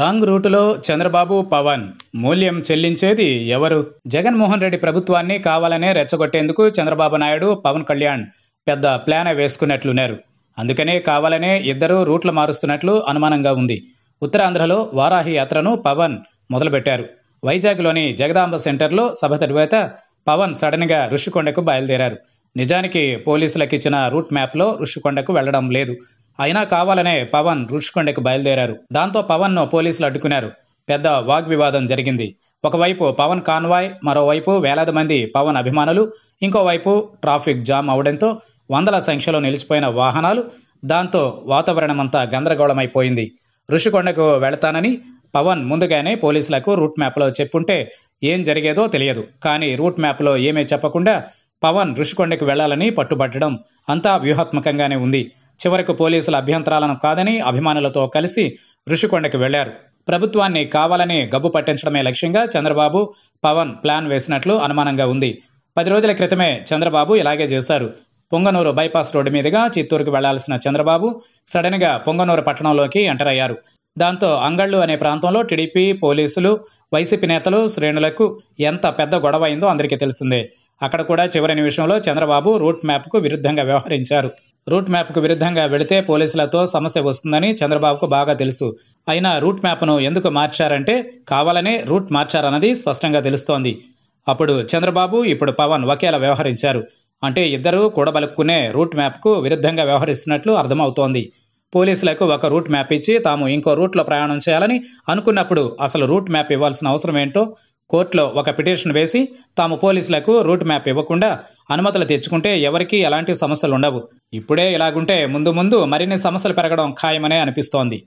wrong రూటులో Chandrababu Pawan మూల్యం చెల్లించేది ఎవరు జగన్మోహన్ రెడ్డి ప్రభుత్వాన్ని కావాలనే రెచ్చగొట్టేందుకు చంద్రబాబు నాయుడు పవన్ కళ్యాణ్ పెద్ద ప్లాన్ వేసుకున్నట్లున్నారు అందుకనే కావాలనే ఇద్దరు రూట్లు మారుస్తున్నట్లు అనుమానంగా ఉంది ఉత్తరాంధ్రలో వారాహి యాత్రను పవన్ మొదలుపెట్టారు వైజాగ్లోని జగదాంబ సెంటర్లో సభ తరువాత పవన్ సడన్గా ఋషికొండకు బయలుదేరారు నిజానికి పోలీసులకు ఇచ్చిన రూట్ మ్యాప్లో ఋషికొండకు వెళ్లడం లేదు అయినా కావాలనే పవన్ రుషికొండకు బయలుదేరారు దాంతో పవన్ను పోలీసులు అడ్డుకున్నారు పెద్ద వాగ్వివాదం జరిగింది ఒకవైపు పవన్ కాన్వాయ్ మరోవైపు వేలాది మంది పవన్ అభిమానులు ఇంకోవైపు ట్రాఫిక్ జామ్ అవడంతో వందల సంఖ్యలో నిలిచిపోయిన వాహనాలు దాంతో వాతావరణమంతా గందరగోళమైపోయింది ఋషికొండకు వెళతానని పవన్ ముందుగానే పోలీసులకు రూట్ మ్యాప్లో చెప్పుంటే ఏం జరిగేదో తెలియదు కానీ రూట్ మ్యాప్లో ఏమీ చెప్పకుండా పవన్ ఋషికొండకు వెళ్లాలని పట్టుబట్టడం అంతా వ్యూహాత్మకంగానే ఉంది చివరకు పోలీసుల అభ్యంతరాలను కాదని అభిమానులతో కలిసి ఋషికొండకి వెళ్లారు ప్రభుత్వాన్ని కావాలని గబ్బు పట్టించడమే లక్ష్యంగా చంద్రబాబు పవన్ ప్లాన్ వేసినట్లు అనుమానంగా ఉంది పది రోజుల క్రితమే చంద్రబాబు ఇలాగే చేశారు పొంగనూరు బైపాస్ రోడ్డు మీదుగా చిత్తూరుకు వెళ్లాల్సిన చంద్రబాబు సడన్గా పొంగనూరు పట్టణంలోకి ఎంటర్ అయ్యారు దాంతో అంగళ్ళు అనే ప్రాంతంలో టీడీపీ పోలీసులు వైసీపీ నేతలు శ్రేణులకు ఎంత పెద్ద గొడవ అయిందో అందరికీ తెలిసిందే అక్కడ కూడా చివరి నిమిషంలో చంద్రబాబు రూట్ మ్యాప్కు విరుద్ధంగా వ్యవహరించారు రూట్ మ్యాప్కు విరుద్ధంగా వెళితే పోలీసులతో సమస్య వస్తుందని చంద్రబాబుకు బాగా తెలుసు అయినా రూట్ మ్యాప్ను ఎందుకు మార్చారంటే కావాలనే రూట్ మార్చారన్నది స్పష్టంగా తెలుస్తోంది అప్పుడు చంద్రబాబు ఇప్పుడు పవన్ ఒకేలా వ్యవహరించారు అంటే ఇద్దరూ కూడబలుక్కునే రూట్ మ్యాప్కు విరుద్ధంగా వ్యవహరిస్తున్నట్లు అర్థమవుతోంది పోలీసులకు ఒక రూట్ మ్యాప్ ఇచ్చి తాము ఇంకో రూట్లో ప్రయాణం చేయాలని అనుకున్నప్పుడు అసలు రూట్ మ్యాప్ ఇవ్వాల్సిన అవసరం ఏంటో కోర్టులో ఒక పిటిషన్ వేసి తాము పోలీసులకు రూట్ మ్యాప్ ఇవ్వకుండా అనుమతులు తెచ్చుకుంటే ఎవరికీ ఎలాంటి సమస్యలు ఉండవు ఇప్పుడే ఇలాగుంటే ముందు ముందు మరిన్ని సమస్యలు పెరగడం ఖాయమనే అనిపిస్తోంది